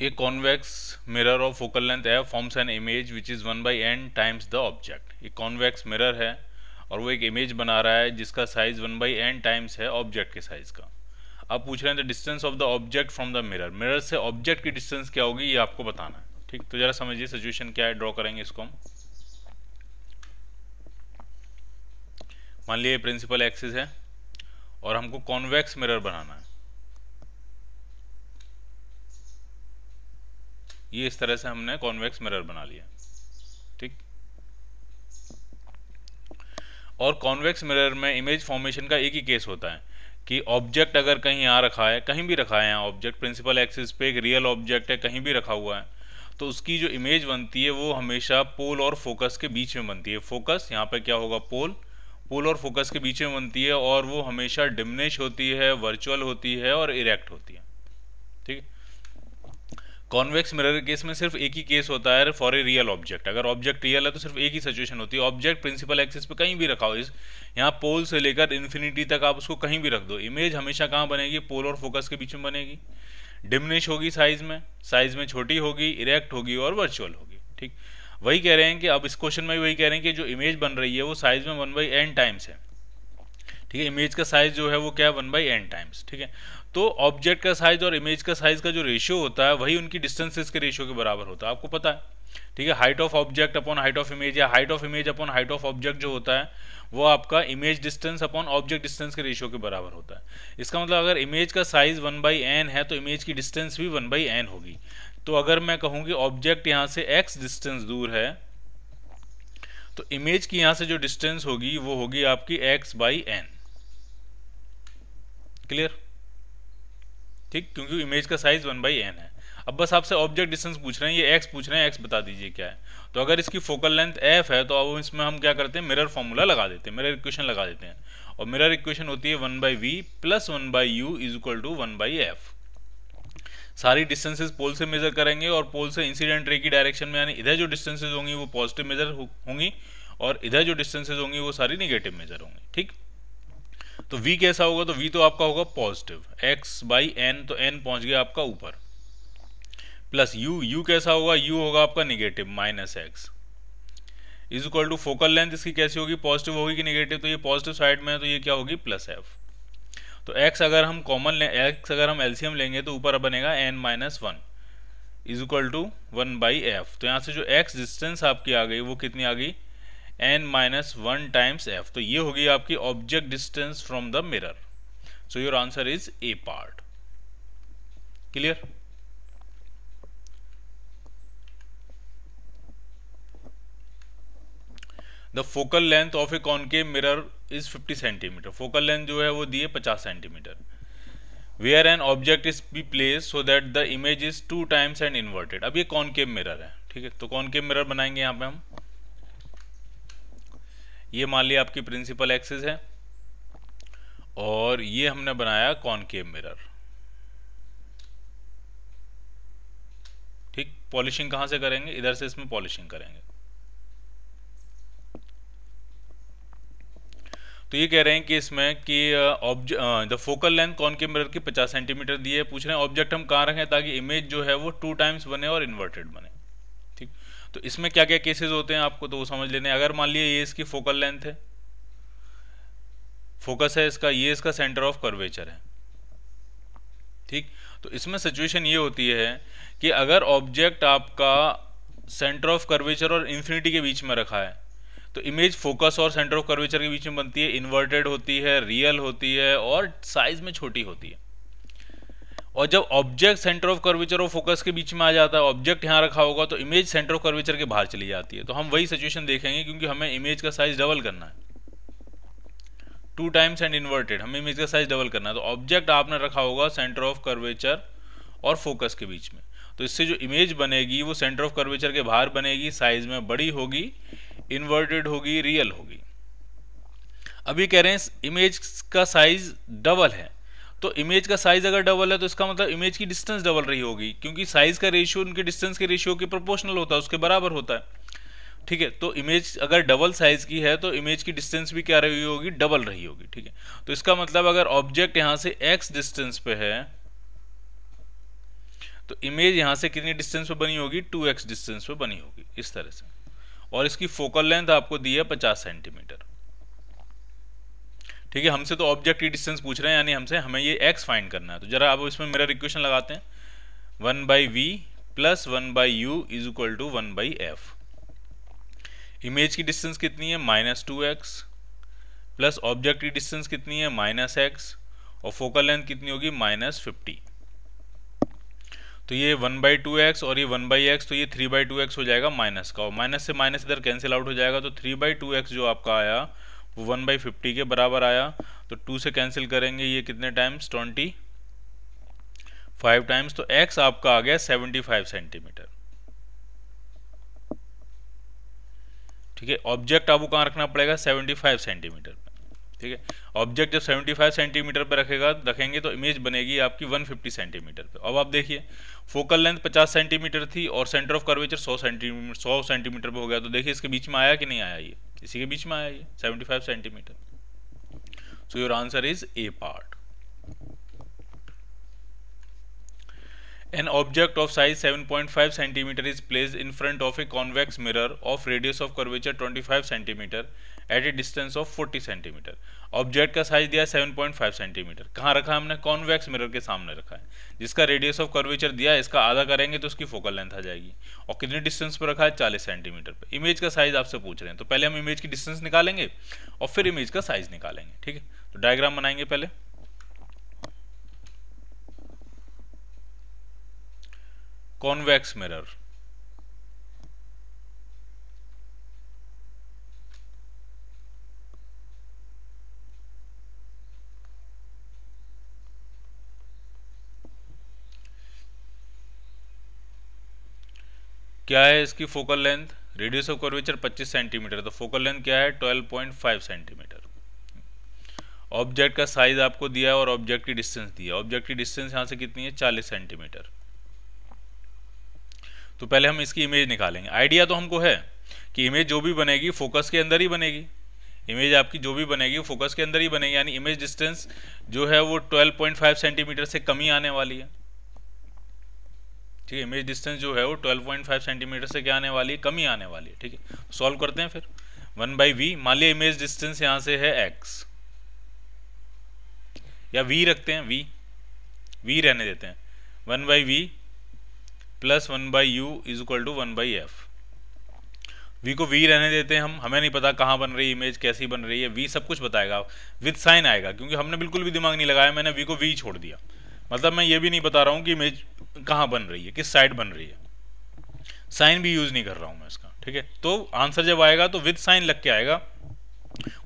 A convex mirror of focal length है forms an image which is one by n times the object एक convex mirror है और वो एक image बना रहा है जिसका size one by n times है ऑब्जेक्ट के साइज का अब पूछ रहे हैं the distance of the object from the mirror mirror से ऑब्जेक्ट की डिस्टेंस क्या होगी ये आपको बताना है ठीक तो जरा समझिए सिचुएशन क्या है ड्रॉ करेंगे इसको हम मान लीजिए प्रिंसिपल एक्सिस है और हमको कॉन्वेक्स मिरर बनाना है ये इस तरह से हमने कॉन्वेक्स मिरर बना लिया ठीक और कॉन्वेक्स मिरर में इमेज फॉर्मेशन का एक ही केस होता है कि ऑब्जेक्ट अगर कहीं आ रखा है कहीं भी रखा है ऑब्जेक्ट प्रिंसिपल एक्सिस पे एक रियल ऑब्जेक्ट है कहीं भी रखा हुआ है तो उसकी जो इमेज बनती है वो हमेशा पोल और फोकस के बीच में बनती है फोकस यहाँ पर क्या होगा पोल पोल और फोकस के बीच में बनती है और वो हमेशा डिमनिश होती है वर्चुअल होती है और इरेक्ट होती है ठीक है कॉन्वेक्स मिरर केस में सिर्फ एक ही केस होता है फॉर ए रियल ऑब्जेक्ट अगर ऑब्जेक्ट रियल है तो सिर्फ एक ही सिचुएशन होती है ऑब्जेक्ट प्रिंसिपल एक्सिस पे कहीं भी रखा हो इस यहाँ पोल से लेकर इन्फिनिटी तक आप उसको कहीं भी रख दो इमेज हमेशा कहाँ बनेगी पोल और फोकस के बीच में बनेगी डिमनिश होगी साइज में साइज में छोटी होगी इरेक्ट होगी और वर्चुअल होगी ठीक वही कह रहे हैं कि अब इस क्वेश्चन में वही कह रहे हैं कि जो इमेज बन रही है वो साइज में वन बाई एन टाइम्स है ठीक है इमेज का साइज जो है वो क्या है वन बाई एन टाइम्स ठीक है तो ऑब्जेक्ट का साइज और इमेज का साइज का जो रेशियो होता है वही उनकी डिस्टेंसेज के रेशियो के बराबर होता है आपको पता है ठीक है height of object upon height of image या height of image upon height of object जो होता है वो आपका image distance upon object distance के रेशियो के बराबर होता है इसका मतलब अगर इमेज का साइज वन बाई एन है तो इमेज की डिस्टेंस भी वन बाई एन होगी तो अगर मैं कहूँ कि ऑब्जेक्ट यहाँ से एक्स डिस्टेंस दूर है तो इमेज की यहाँ से जो डिस्टेंस होगी वो होगी आपकी एक्स बाई एन क्लियर ठीक क्योंकि इमेज का साइज वन बाई एन है अब बस आपसे ऑब्जेक्ट डिस्टेंस पूछ रहे हैं ये एक्स पूछ रहे हैं एक्स बता दीजिए क्या है तो अगर इसकी फोकल लेंथ एफ है तो अब इसमें हम क्या करते हैं मिरर फॉर्मूला लगा देते हैं मिरर इक्वेशन लगा देते हैं और मिरर इक्वेशन होती है one by v plus one by u is equal to one by f सारी डिस्टेंसेज पोल से मेजर करेंगे और पोल से इंसिडेंट रे की डायरेक्शन में यानी इधर जो डिस्टेंसेज होंगी वो पॉजिटिव मेजर होंगी और इधर जो डिस्टेंसेज होंगी वो सारी निगेटिव मेजर होंगी ठीक तो वी कैसा होगा तो वी तो आपका होगा पॉजिटिव एक्स बाई एन तो एन पहुंच गया आपका ऊपर प्लस यू यू कैसा होगा यू होगा आपका negative minus x is equal to focal length इसकी कैसी होगी पॉजिटिव होगी कि निगेटिव तो ये पॉजिटिव साइड में है तो ये क्या होगी प्लस एफ तो एक्स अगर हम कॉमन लें एक्स अगर हम एल्सियम लेंगे तो ऊपर बनेगा n minus one is equal to one by f तो यहाँ से जो एक्स डिस्टेंस आपकी आ गई वो कितनी आ गई n minus one times f तो ये होगी आपकी object distance from the mirror so your answer is A part clear the focal length of a concave mirror is 50 centimetre focal length जो है वो दी है 50 centimetre where an object is be place so that the image is two times and inverted अब ये concave mirror है ठीक है तो कॉनकेव मिरर बनाएंगे यहाँ पे हम ये मान लिया आपकी प्रिंसिपल एक्सिस है और ये हमने बनाया कॉनकेव मिरर ठीक पॉलिशिंग कहां से करेंगे इधर से इसमें पॉलिशिंग करेंगे तो ये कह रहे हैं कि इसमें कि ऑब्जेक्ट द फोकल लेंथ कौन के मिरर की 50 सेंटीमीटर दी है पूछ रहे हैं ऑब्जेक्ट हम कहाँ रखें ताकि इमेज जो है वो टू टाइम्स बने और इन्वर्टेड बने तो इसमें क्या क्या केसेस होते हैं आपको तो वो समझ लेने अगर मान लिए ये इसकी फोकल लेंथ है फोकस है इसका ये इसका सेंटर ऑफ कर्वेचर है ठीक तो इसमें सिचुएशन ये होती है कि अगर ऑब्जेक्ट आपका सेंटर ऑफ कर्वेचर और इन्फिनिटी के बीच में रखा है तो इमेज फोकस और सेंटर ऑफ कर्वेचर के बीच में बनती है इन्वर्टेड होती है रियल होती है और साइज में छोटी होती है और जब ऑब्जेक्ट सेंटर ऑफ कर्वेचर और फोकस के बीच में आ जाता है ऑब्जेक्ट यहाँ रखा होगा तो इमेज सेंटर ऑफ कर्वेचर के बाहर चली जाती है तो हम वही सिचुएशन देखेंगे क्योंकि हमें इमेज का साइज डबल करना है टू टाइम्स एंड इन्वर्टेड हमें इमेज का साइज डबल करना है तो ऑब्जेक्ट आपने रखा होगा सेंटर ऑफ कर्वेचर और फोकस के बीच में तो इससे जो इमेज बनेगी वो सेंटर ऑफ कर्वेचर के बाहर बनेगी साइज में बड़ी होगी इन्वर्टेड होगी रियल होगी अभी कह रहे हैं इमेज का साइज डबल है तो इमेज का साइज अगर डबल है तो इसका मतलब इमेज की डिस्टेंस डबल रही होगी क्योंकि साइज का रेशियो उनके डिस्टेंस के रेशियो के प्रोपोर्शनल होता है उसके बराबर होता है ठीक है तो इमेज अगर डबल साइज की है तो इमेज की डिस्टेंस भी क्या रही होगी डबल रही होगी ठीक है तो इसका मतलब अगर ऑब्जेक्ट यहां से एक्स डिस्टेंस पे है तो इमेज यहां से कितनी डिस्टेंस पे बनी होगी टू एक्स डिस्टेंस पे बनी होगी इस तरह से और इसकी फोकल लेंथ आपको दी है पचास सेंटीमीटर ठीक है हमसे तो ऑब्जेक्ट की डिस्टेंस पूछ रहे हैं यानी हमसे हमें ये एक्स फाइंड करना है तो जरा आप इसमें मेरा इक्वेशन लगाते हैं one by v plus one by u is equal to one by f image की डिस्टेंस कितनी है minus two x plus object की डिस्टेंस कितनी है माइनस एक्स और फोकल लेंथ कितनी होगी माइनस फिफ्टी तो ये वन बाई टू एक्स और ये वन बाई एक्स तो ये थ्री बाई टू एक्स हो जाएगा माइनस का और माइनस से माइनस इधर कैंसिल आउट हो जाएगा तो थ्री बाई टू एक्स जो आपका आया वो वन बाई फिफ्टी के बराबर आया तो टू से कैंसिल करेंगे ये कितने टाइम्स ट्वेंटी फाइव टाइम्स तो एक्स आपका आ गया सेवेंटी फाइव सेंटीमीटर ठीक है ऑब्जेक्ट आपको कहाँ रखना पड़ेगा सेवेंटी फाइव सेंटीमीटर ठीक है ऑब्जेक्ट जब 75 सेंटीमीटर पर रखेगा रखेंगे तो इमेज बनेगी आपकी 150 सेंटीमीटर पर अब आप देखिए फोकल लेंथ 50 सेंटीमीटर थी और centre of curvature 100 centimetre 100 centimetre पर हो गया तो देखिए इसके बीच में आया कि नहीं आया ये इसी के बीच में आया ये 75 centimetre so your answer is A part an object of size 7.5 centimetre is place in front of a convex mirror of radius of curvature 25 centimetre at a distance of 40 centimetre object का size दिया है 7.5 centimetre कहाँ रखा है हमने convex mirror के सामने रखा है जिसका रेडियस ऑफ कर्वेचर दिया है इसका आधा करेंगे तो उसकी फोकल लेंथ आ जाएगी और कितने डिस्टेंस पर रखा है 40 सेंटीमीटर पर इमेज का साइज आपसे पूछ रहे हैं तो पहले हम इमेज की डिस्टेंस निकालेंगे और फिर इमेज का साइज निकालेंगे ठीक है तो डायग्राम बनाएंगे पहले कॉन्वेक्स मिरर क्या है इसकी focal length radius of curvature 25 centimetre तो फोकल लेंथ क्या है 12.5 सेंटीमीटर ऑब्जेक्ट का साइज आपको दिया है और ऑब्जेक्ट की डिस्टेंस दिया है ऑब्जेक्ट की डिस्टेंस यहां से कितनी है 40 सेंटीमीटर तो पहले हम इसकी इमेज निकालेंगे आइडिया तो हमको है कि इमेज जो भी बनेगी फोकस के अंदर ही बनेगी इमेज आपकी जो भी बनेगी फोकस के अंदर ही बनेगी यानी इमेज डिस्टेंस जो है वो 12.5 सेंटीमीटर से कमी आने वाली है ठीक है इमेज डिस्टेंस जो है वो 12.5 सेंटीमीटर से क्या आने वाली है कमी आने वाली है ठीक है सॉल्व करते हैं फिर वन बाई वी मान लिया इमेज डिस्टेंस यहाँ से है एक्स या वी रखते हैं वी वी रहने देते हैं one by v plus one by u is equal to one by f v को वी रहने देते हैं हम हमें नहीं पता कहाँ बन रही है इमेज कैसी बन रही है वी सब कुछ बताएगा विद साइन आएगा क्योंकि हमने बिल्कुल भी दिमाग नहीं लगाया मैंने वी को वी छोड़ दिया मतलब मैं ये भी नहीं बता रहा हूँ कि इमेज कहाँ बन रही है किस साइड बन रही है साइन भी यूज नहीं कर रहा हूं मैं इसका ठीक है तो आंसर जब आएगा तो विद साइन लग के आएगा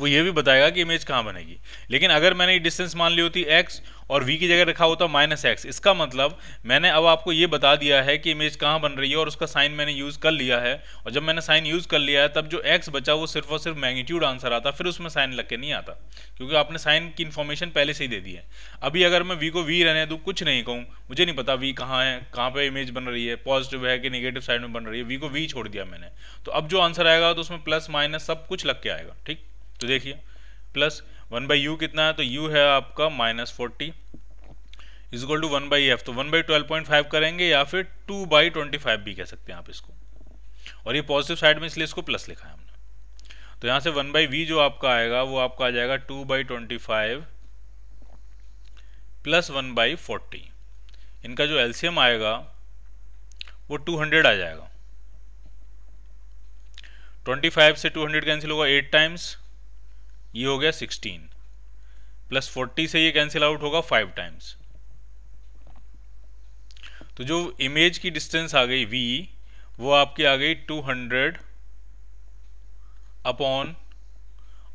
वो ये भी बताएगा कि इमेज कहाँ बनेगी लेकिन अगर मैंने डिस्टेंस मान ली होती एक्स और v की जगह रखा होता है माइनस एक्स इसका मतलब मैंने अब आपको ये बता दिया है कि इमेज कहाँ बन रही है और उसका साइन मैंने यूज़ कर लिया है और जब मैंने साइन यूज़ कर लिया है तब जो एक्स बचा वो सिर्फ और सिर्फ मैग्नीट्यूड आंसर आता फिर उसमें साइन लग के नहीं आता क्योंकि आपने साइन की इन्फॉर्मेशन पहले से ही दे दी है अभी अगर मैं वी को वी रहने दूँ कुछ नहीं कहूँ मुझे नहीं पता वी कहाँ है कहाँ पर इमेज बन रही है पॉजिटिव है कि निगेटिव साइड में बन रही है वी को वी छोड़ दिया मैंने तो अब जो आंसर आएगा तो उसमें प्लस माइनस सब कुछ लग के आएगा ठीक तो देखिए प्लस वन बाई यू कितना है तो यू है आपका minus forty is equal to one by f तो one by twelve point five करेंगे या फिर टू बाई ट्वेंटी फाइव भी कह सकते हैं आप इसको और ये पॉजिटिव साइड में इसलिए इसको प्लस लिखा है हमने तो यहाँ से वन बाई वी जो आपका आएगा वो आपका आ जाएगा two by twenty five plus one by forty इनका जो एल्सियम आएगा वो टू हंड्रेड आ जाएगा ट्वेंटी फाइव से टू हंड्रेड कैंसिल होगा एट टाइम्स ये हो गया सिक्सटीन प्लस फोर्टी से ये कैंसिल आउट होगा फाइव टाइम्स तो जो इमेज की डिस्टेंस आ गई वी वो आपकी आ गई टू हंड्रेड अपॉन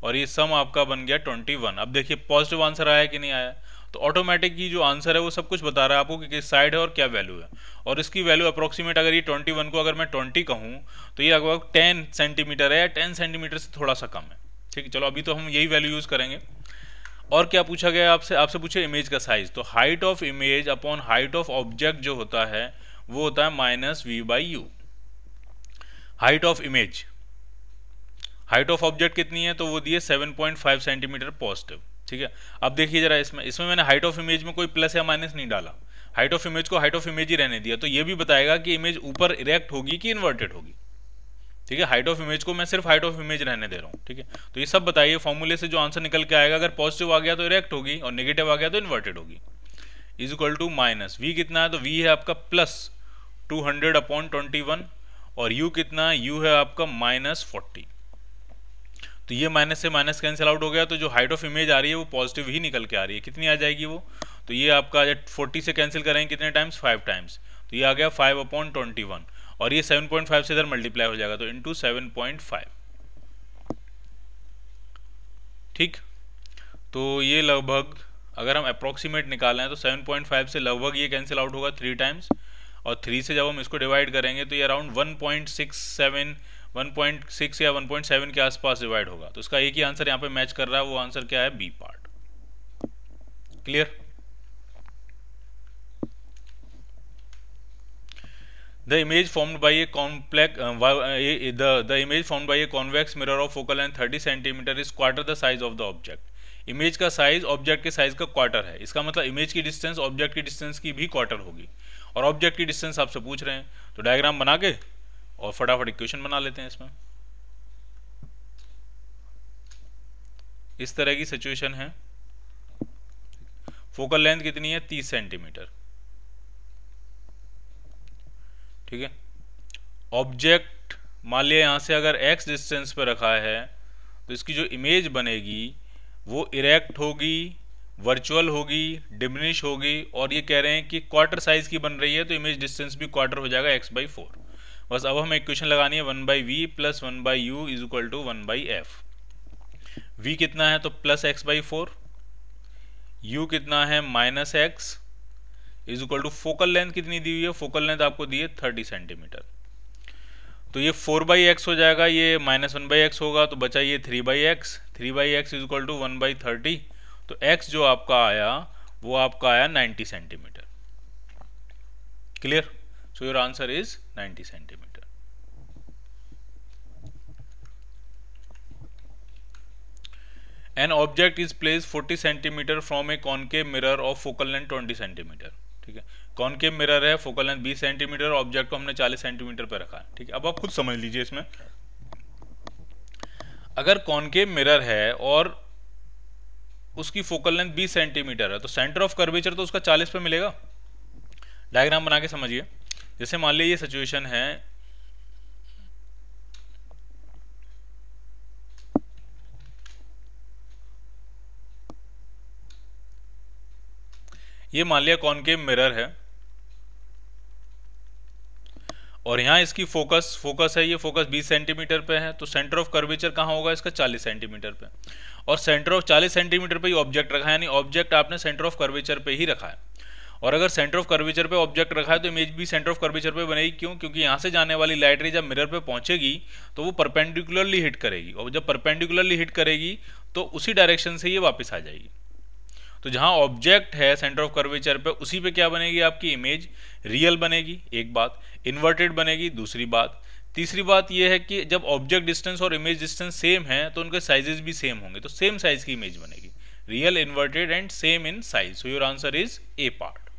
और ये सम आपका बन गया ट्वेंटी वन अब देखिए पॉजिटिव आंसर आया कि नहीं आया तो ऑटोमेटिक की जो आंसर है वो सब कुछ बता रहा है आपको कि किस साइड है और क्या वैल्यू है और इसकी वैल्यू अप्रोक्सीमेट अगर ये 21 को अगर मैं 20 कहूँ तो ये लगभग 10 सेंटीमीटर है या 10 सेंटीमीटर से थोड़ा सा कम है ठीक है चलो अभी तो हम यही वैल्यू यूज़ करेंगे और क्या पूछा गया आपसे आपसे पूछे इमेज का साइज तो height of image upon height of object जो होता है वो होता है minus v by u height of image height of object कितनी है तो वो दिए 7.5 सेंटीमीटर पॉजिटिव ठीक है अब देखिए जरा इसमें इसमें मैंने हाइट ऑफ इमेज में कोई प्लस या माइनस नहीं डाला हाइट ऑफ इमेज को हाइट ऑफ इमेज ही रहने दिया तो ये भी बताएगा कि इमेज ऊपर इरेक्ट होगी कि इन्वर्टेड होगी ठीक है हाइट ऑफ इमेज को मैं सिर्फ हाइट ऑफ इमेज रहने दे रहा हूँ ठीक है तो ये सब बताइए फॉर्मूले से जो आंसर निकल के आएगा अगर पॉजिटिव आ गया तो इरेक्ट होगी और निगेटिव आ गया तो इन्वर्टेड होगी is equal to minus v कितना है तो वी है आपका plus two hundred upon twenty one और यू कितना है यू है आपका माइनस फोर्टी तो ये माइनस से माइनस कैंसिल आउट हो गया तो जो हाइट ऑफ इमेज आ रही है वो पॉजिटिव ही निकल के आ रही है कितनी आ जाएगी वो तो ये आपका फोर्टी से कैंसिल करेंगे कितने टाइम्स फाइव टाइम्स तो ये आ गया फाइव अपॉन ट्वेंटी वन और ये 7.5 से इधर मल्टीप्लाई हो जाएगा तो इंटू सेवन ठीक तो ये लगभग अगर हम अप्रोक्सीमेट निकाल रहे हैं तो 7.5 से लगभग ये कैंसिल आउट होगा थ्री टाइम्स और थ्री से जब हम इसको डिवाइड करेंगे तो ये अराउंड 1.67 1.6 या 1.7 के आसपास डिवाइड होगा तो इसका एक ही आंसर यहाँ पे मैच कर रहा है वो आंसर क्या है B part clear the image formed by a complex uh, image uh, the, the image formed by a convex mirror of focal length 30 cm is quarter the size of the object image का size object के size का quarter है इसका मतलब image की distance object की distance की भी क्वार्टर होगी और ऑब्जेक्ट की डिस्टेंस आपसे पूछ रहे हैं तो डायग्राम बना के और फटाफट इक्वेशन बना लेते हैं इसमें इस तरह की सिचुएशन है फोकल लेंथ कितनी है 30 सेंटीमीटर ठीक है ऑब्जेक्ट मान लिया यहाँ से अगर एक्स डिस्टेंस पर रखा है तो इसकी जो इमेज बनेगी वो इरेक्ट होगी वर्चुअल होगी डिमिनिश होगी और ये कह रहे हैं कि क्वार्टर साइज की बन रही है तो इमेज डिस्टेंस भी क्वार्टर हो जाएगा एक्स बाई फोर बस अब हमें इक्वेशन लगानी है one by v plus one by u is equal to one by f v कितना है तो plus x by four u कितना है minus x is equal to focal length कितनी दी हुई है फोकल लेंथ आपको दी है थर्टी सेंटीमीटर तो ये फोर बाई एक्स हो जाएगा ये माइनस वन बाई एक्स होगा तो बचा ये three by x three by x is equal to one by thirty तो एक्स जो आपका आया वो आपका आया ninety centimetre clear so your answer is ninety centimetre an object is place 40 centimetre from a concave mirror of focal length 20 centimetre ठीक है concave mirror है फोकल लेंथ 20 सेंटीमीटर ऑब्जेक्ट को हमने 40 सेंटीमीटर पर रखा ठीक है अब आप खुद समझ लीजिए इसमें अगर कॉनकेव मिरर है और उसकी फोकल लेंथ 20 सेंटीमीटर है तो सेंटर ऑफ कर्वेचर तो उसका 40 पे मिलेगा डायग्राम बना के समझिए जैसे मान लीजिए ये सिचुएशन है ये मान लिया कॉनकेव मिरर है और यहां इसकी फोकस फोकस है ये फोकस 20 सेंटीमीटर पे है तो सेंटर ऑफ कर्वेचर कहां होगा इसका 40 सेंटीमीटर पे और सेंटर ऑफ 40 सेंटीमीटर पे ऑब्जेक्ट रखा है यानी ऑब्जेक्ट आपने सेंटर ऑफ कर्वेचर पे ही रखा है और अगर सेंटर ऑफ कर्वेचर पे ऑब्जेक्ट रखा है तो इमेज भी सेंटर ऑफ कर्वेचर पे बनेगी क्यों क्योंकि यहाँ से जाने वाली लाइट रे जब मिरर पे पहुंचेगी तो वो परपेंडिकुलरली हिट करेगी और जब परपेंडिकुलरली हिट करेगी तो उसी डायरेक्शन से ये वापस आ जाएगी तो जहाँ ऑब्जेक्ट है सेंटर ऑफ कर्वेचर पे उसी पे क्या बनेगी आपकी इमेज रियल बनेगी एक बात इन्वर्टेड बनेगी दूसरी बात तीसरी बात यह है कि जब ऑब्जेक्ट डिस्टेंस और इमेज डिस्टेंस सेम है तो उनके साइजेस भी सेम होंगे तो सेम साइज की इमेज बनेगी real inverted and same in size so your answer is A part